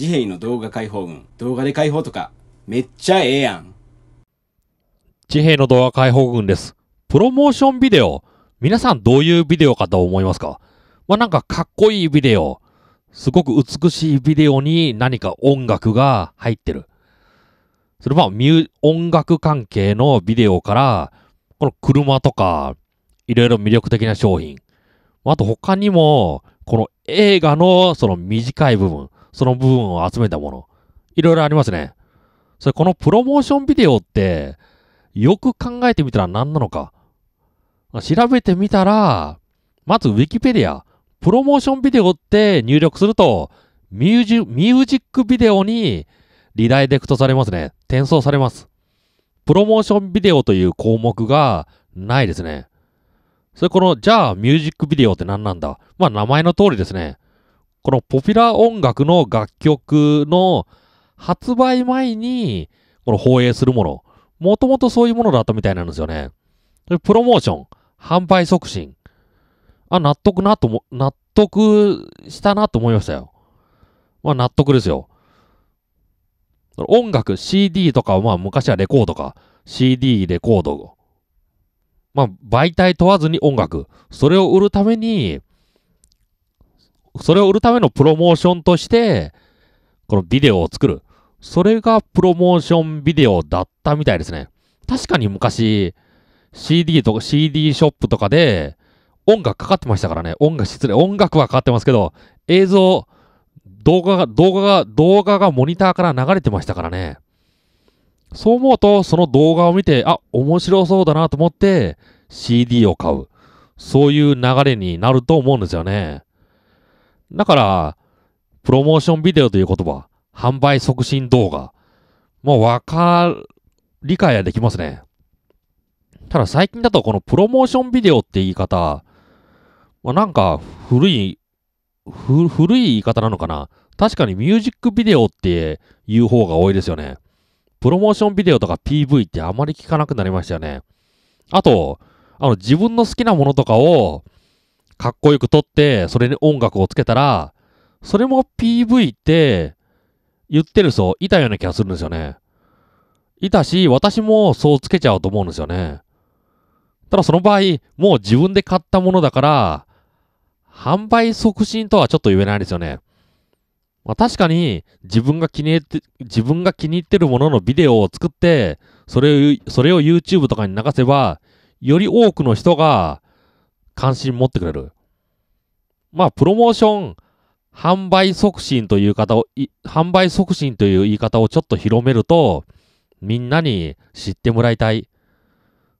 自閉の動画解放軍、動画で解放とか、めっちゃええやん。自閉の動画解放軍です。プロモーションビデオ。皆さんどういうビデオかと思いますかまあ、なんかかっこいいビデオ。すごく美しいビデオに何か音楽が入ってる。それは音楽関係のビデオから、この車とか、いろいろ魅力的な商品。あと他にも、この映画のその短い部分。その部分を集めたもの。いろいろありますね。それ、このプロモーションビデオって、よく考えてみたら何なのか。調べてみたら、まず Wikipedia、プロモーションビデオって入力すると、ミュージックビデオにリダイレクトされますね。転送されます。プロモーションビデオという項目がないですね。それこの、じゃあミュージックビデオって何なんだまあ名前の通りですね。このポピュラー音楽の楽曲の発売前に、この放映するもの、もともとそういうものだったみたいなんですよね。プロモーション、販売促進。あ、納得なとも、納得したなと思いましたよ。まあ納得ですよ。音楽、CD とかはまあ昔はレコードか。CD、レコード。まあ媒体問わずに音楽。それを売るために、それを売るためのプロモーションとして、このビデオを作る。それがプロモーションビデオだったみたいですね。確かに昔、CD とか CD ショップとかで音楽かかってましたからね。音楽、失礼。音楽はかかってますけど、映像、動画が、動画が、動画がモニターから流れてましたからね。そう思うと、その動画を見て、あ、面白そうだなと思って CD を買う。そういう流れになると思うんですよね。だから、プロモーションビデオという言葉、販売促進動画、もうわか、理解はできますね。ただ最近だとこのプロモーションビデオって言い方、まあ、なんか古い、古い言い方なのかな確かにミュージックビデオっていう方が多いですよね。プロモーションビデオとか PV ってあまり聞かなくなりましたよね。あと、あの自分の好きなものとかをかっこよく撮って、それに音楽をつけたら、それも PV って言ってる人いたような気がするんですよね。いたし、私もそうつけちゃうと思うんですよね。ただその場合、もう自分で買ったものだから、販売促進とはちょっと言えないですよね。まあ、確かに自分が気に入って、自分が気に入ってるもののビデオを作って、それを、それを YouTube とかに流せば、より多くの人が関心持ってくれる。まあ、プロモーション、販売促進という方を、販売促進という言い方をちょっと広めると、みんなに知ってもらいたい。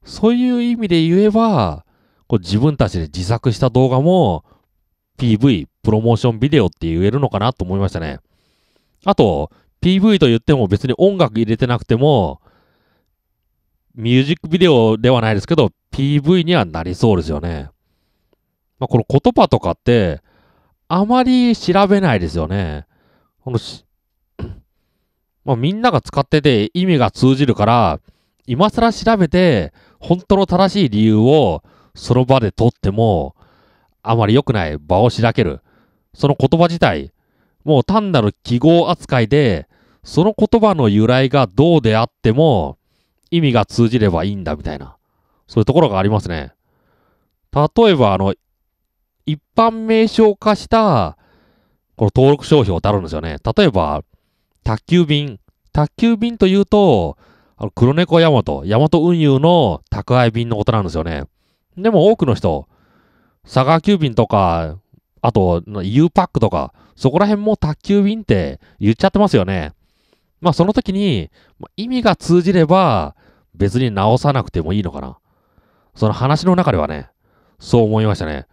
そういう意味で言えば、こう自分たちで自作した動画も PV、プロモーションビデオって言えるのかなと思いましたね。あと、PV と言っても別に音楽入れてなくても、ミュージックビデオではないですけど、PV にはなりそうですよね。まあ、この言葉とかって、あまり調べないですよね。このし、まあ、みんなが使ってて意味が通じるから、今更調べて、本当の正しい理由をその場で取っても、あまり良くない場をしらける。その言葉自体、もう単なる記号扱いで、その言葉の由来がどうであっても、意味が通じればいいんだみたいな、そういうところがありますね。例えば、あの、一般名称化した、この登録商標ってあるんですよね。例えば、宅急便。宅急便というと、あの黒猫ヤマト、ヤマト運輸の宅配便のことなんですよね。でも多くの人、佐川急便とか、あと U パックとか、そこら辺も宅急便って言っちゃってますよね。まあその時に、意味が通じれば別に直さなくてもいいのかな。その話の中ではね、そう思いましたね。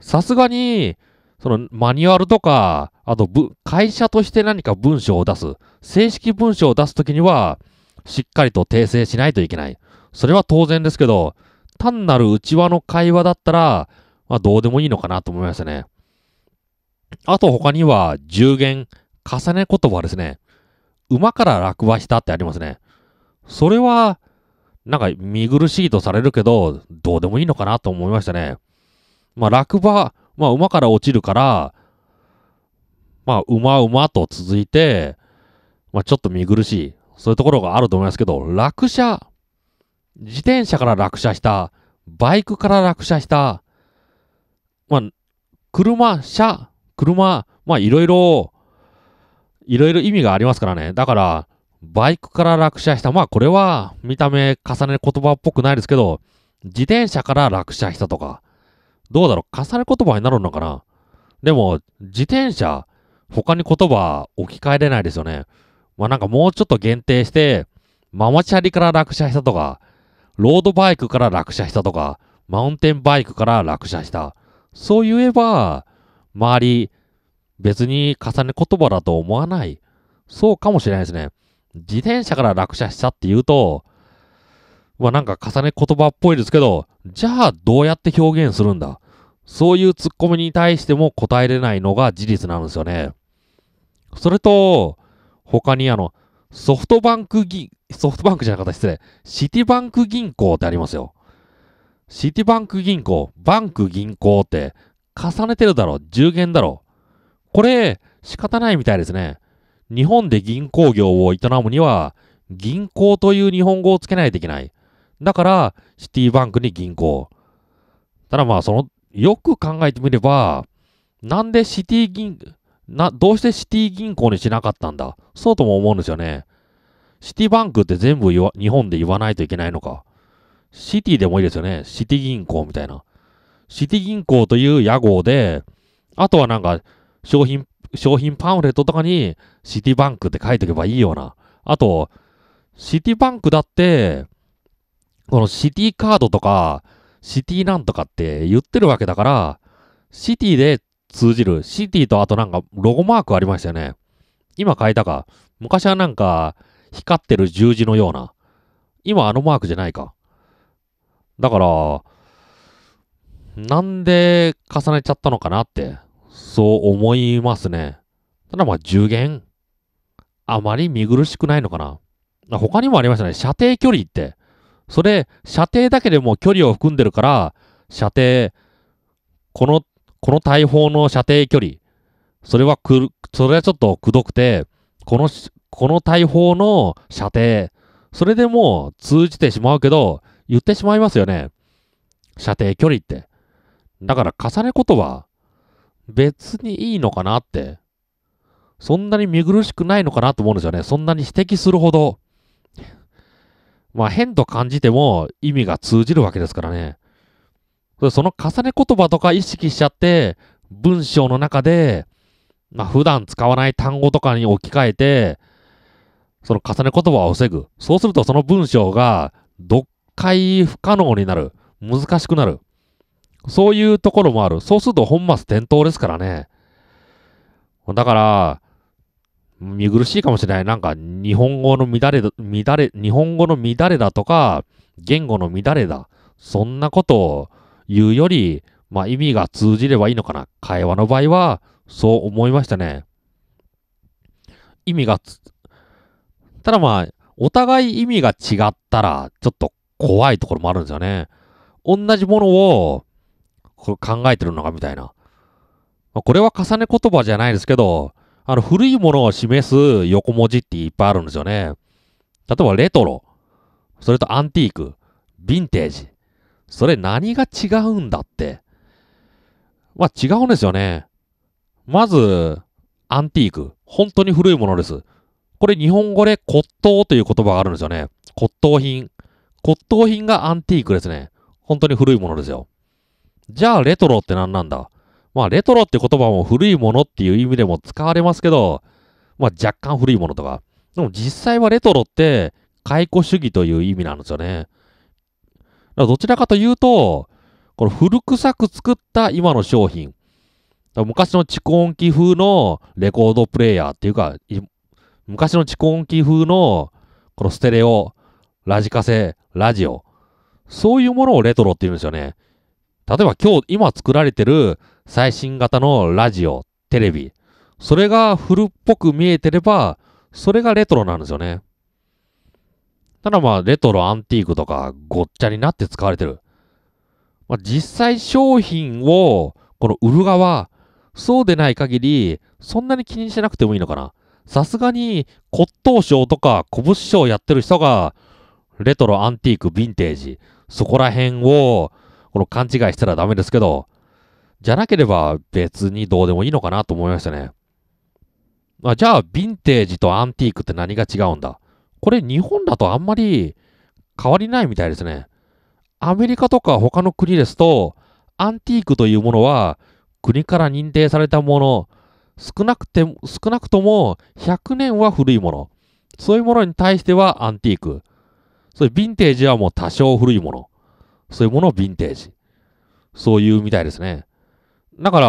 さすがに、そのマニュアルとか、あと、会社として何か文章を出す、正式文章を出すときには、しっかりと訂正しないといけない。それは当然ですけど、単なる内輪の会話だったら、まあ、どうでもいいのかなと思いましたね。あと他には、重言、重ね言葉ですね。馬から落馬したってありますね。それは、なんか見苦しいとされるけど、どうでもいいのかなと思いましたね。まあ、落馬、まあ、馬から落ちるから、まあ、馬馬と続いて、まあ、ちょっと見苦しい。そういうところがあると思いますけど、落車。自転車から落車した。バイクから落車した。まあ、車、車、車、まあ、いろいろ、いろいろ意味がありますからね。だから、バイクから落車した。まあ、これは見た目重ね言葉っぽくないですけど、自転車から落車したとか、どうだろう重ね言葉になるのかなでも、自転車、他に言葉置き換えれないですよね。まあなんかもうちょっと限定して、ママチャリから落車したとか、ロードバイクから落車したとか、マウンテンバイクから落車した。そう言えば、周り、別に重ね言葉だと思わない。そうかもしれないですね。自転車から落車したって言うと、まあなんか重ね言葉っぽいですけど、じゃあどうやって表現するんだそういうツッコミに対しても答えれないのが事実なんですよね。それと、他にあの、ソフトバンク銀、ソフトバンクじゃなかった失礼。シティバンク銀行ってありますよ。シティバンク銀行、バンク銀行って重ねてるだろ、10元だろ。これ、仕方ないみたいですね。日本で銀行業を営むには、銀行という日本語をつけないといけない。だから、シティバンクに銀行。ただまあ、その、よく考えてみれば、なんでシティ銀、な、どうしてシティ銀行にしなかったんだそうとも思うんですよね。シティバンクって全部日本で言わないといけないのか。シティでもいいですよね。シティ銀行みたいな。シティ銀行という屋号で、あとはなんか、商品、商品パンフレットとかにシティバンクって書いとけばいいような。あと、シティバンクだって、このシティカードとか、シティなんとかって言ってるわけだから、シティで通じる。シティとあとなんかロゴマークありましたよね。今変えたか。昔はなんか光ってる十字のような。今あのマークじゃないか。だから、なんで重ねちゃったのかなって、そう思いますね。ただまあ10弦、あまり見苦しくないのかな。他にもありましたね。射程距離って。それ、射程だけでも距離を含んでるから、射程、この、この大砲の射程距離、それはく、それはちょっとくどくて、この、この大砲の射程、それでも通じてしまうけど、言ってしまいますよね。射程距離って。だから重ね言葉、別にいいのかなって。そんなに見苦しくないのかなと思うんですよね。そんなに指摘するほど。まあ変と感じても意味が通じるわけですからね。その重ね言葉とか意識しちゃって、文章の中で、まあ普段使わない単語とかに置き換えて、その重ね言葉を防ぐ。そうするとその文章が読解不可能になる。難しくなる。そういうところもある。そうすると本末転倒ですからね。だから、見苦しいかもしれない。なんか、日本語の乱れ、乱れ、日本語の乱れだとか、言語の乱れだ。そんなことを言うより、まあ意味が通じればいいのかな。会話の場合は、そう思いましたね。意味がただまあ、お互い意味が違ったら、ちょっと怖いところもあるんですよね。同じものを、これ考えてるのかみたいな。まあ、これは重ね言葉じゃないですけど、あの、古いものを示す横文字っていっぱいあるんですよね。例えば、レトロ。それとアンティーク。ヴィンテージ。それ何が違うんだって。まあ、違うんですよね。まず、アンティーク。本当に古いものです。これ日本語で骨董という言葉があるんですよね。骨董品。骨董品がアンティークですね。本当に古いものですよ。じゃあレトロって何なんだまあ、レトロって言葉も古いものっていう意味でも使われますけど、まあ、若干古いものとか。でも実際はレトロって、解雇主義という意味なんですよね。だからどちらかというと、この古臭く作った今の商品。昔の蓄音機風のレコードプレイヤーっていうか、昔の蓄音機風のこのステレオ、ラジカセ、ラジオ。そういうものをレトロって言うんですよね。例えば今日、今作られてる最新型のラジオ、テレビ、それが古っぽく見えてれば、それがレトロなんですよね。ただまあ、レトロ、アンティークとか、ごっちゃになって使われてる。まあ、実際商品を、この売る側、そうでない限り、そんなに気にしなくてもいいのかな。さすがに、骨董賞とか拳賞やってる人が、レトロ、アンティーク、ヴィンテージ、そこら辺を、この勘違いしたらダメですけど、じゃなければ別にどうでもいいのかなと思いましたね。あじゃあ、ヴィンテージとアンティークって何が違うんだこれ日本だとあんまり変わりないみたいですね。アメリカとか他の国ですと、アンティークというものは国から認定されたもの、少なくても、少なくとも100年は古いもの。そういうものに対してはアンティーク。それヴィンテージはもう多少古いもの。そういうものをヴィンテージ。そういうみたいですね。だから、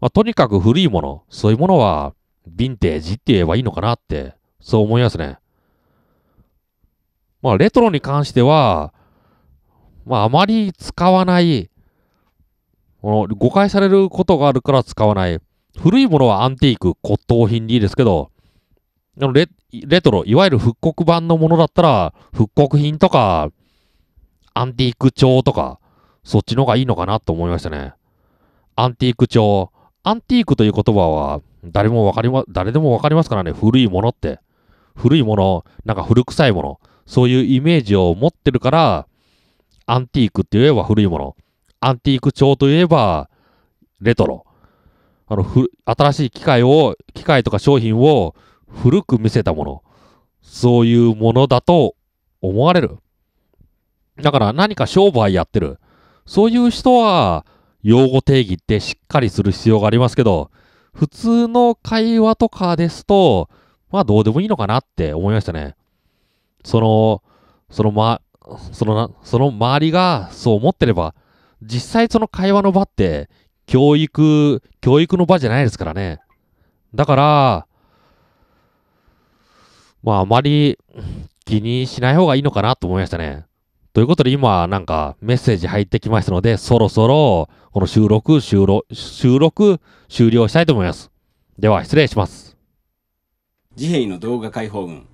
まあ、とにかく古いもの、そういうものは、ヴィンテージって言えばいいのかなって、そう思いますね。まあ、レトロに関しては、まあ、あまり使わない、この、誤解されることがあるから使わない。古いものはアンティーク、骨董品でいいですけど、レレトロ、いわゆる復刻版のものだったら、復刻品とか、アンティーク調とか、そっちの方がいいのかなと思いましたね。アンティーク調。アンティークという言葉は、誰もわかりま、誰でもわかりますからね。古いものって。古いもの、なんか古臭いもの。そういうイメージを持ってるから、アンティークって言えば古いもの。アンティーク調といえば、レトロ。あの、ふ、新しい機械を、機械とか商品を古く見せたもの。そういうものだと思われる。だから何か商売やってる。そういう人は、用語定義ってしっかりする必要がありますけど、普通の会話とかですと、まあどうでもいいのかなって思いましたね。その、そのま、そのな、その周りがそう思ってれば、実際その会話の場って、教育、教育の場じゃないですからね。だから、まああまり気にしない方がいいのかなと思いましたね。ということで今なんかメッセージ入ってきましたので、そろそろこの収録、収録、収録終了したいと思います。では失礼します。自閉の動画解放群。